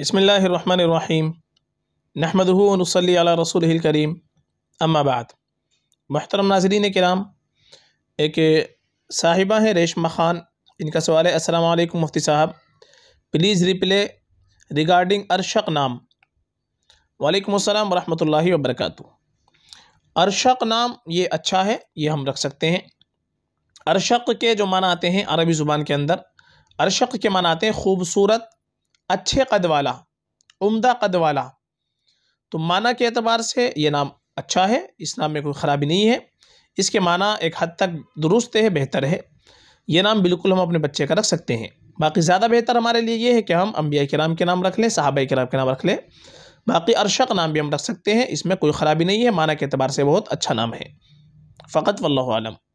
بسم اللہ الرحمن الرحیم نحمد و نصلی علی رسول کریم اما بعد محترم ناظرین کرام ایک صاحبہ ہیں ریشمہ خان ان کا سوال ہے السلام علیکم مفتی صاحب پلیز ریپلے ریگارڈنگ ارشق نام وعلیکم السلام ورحمۃ اللہ وبرکاتہ ارشق نام یہ اچھا ہے یہ ہم رکھ سکتے ہیں ارشق کے جو معنی آتے ہیں عربی زبان کے اندر ارشق کے معنی آتے ہیں خوبصورت اچھے قد والا عمدہ قد والا تو معنی کے اعتبار سے یہ نام اچھا ہے اس نام میں کوئی خرابی نہیں ہے اس کے معنی ایک حد تک درست ہے بہتر ہے یہ نام بالکل ہم اپنے بچے کا رکھ سکتے ہیں باقی زیادہ بہتر ہمارے لیے یہ ہے کہ ہم انبیاء کرام کے نام رکھ لیں صحابہ کرام کے نام رکھ لیں باقی ارشق نام بھی ہم رکھ سکتے ہیں اس میں کوئی خرابی نہیں ہے معنی کے اعتبار سے بہت اچھا نام ہے فقط واللہ عالم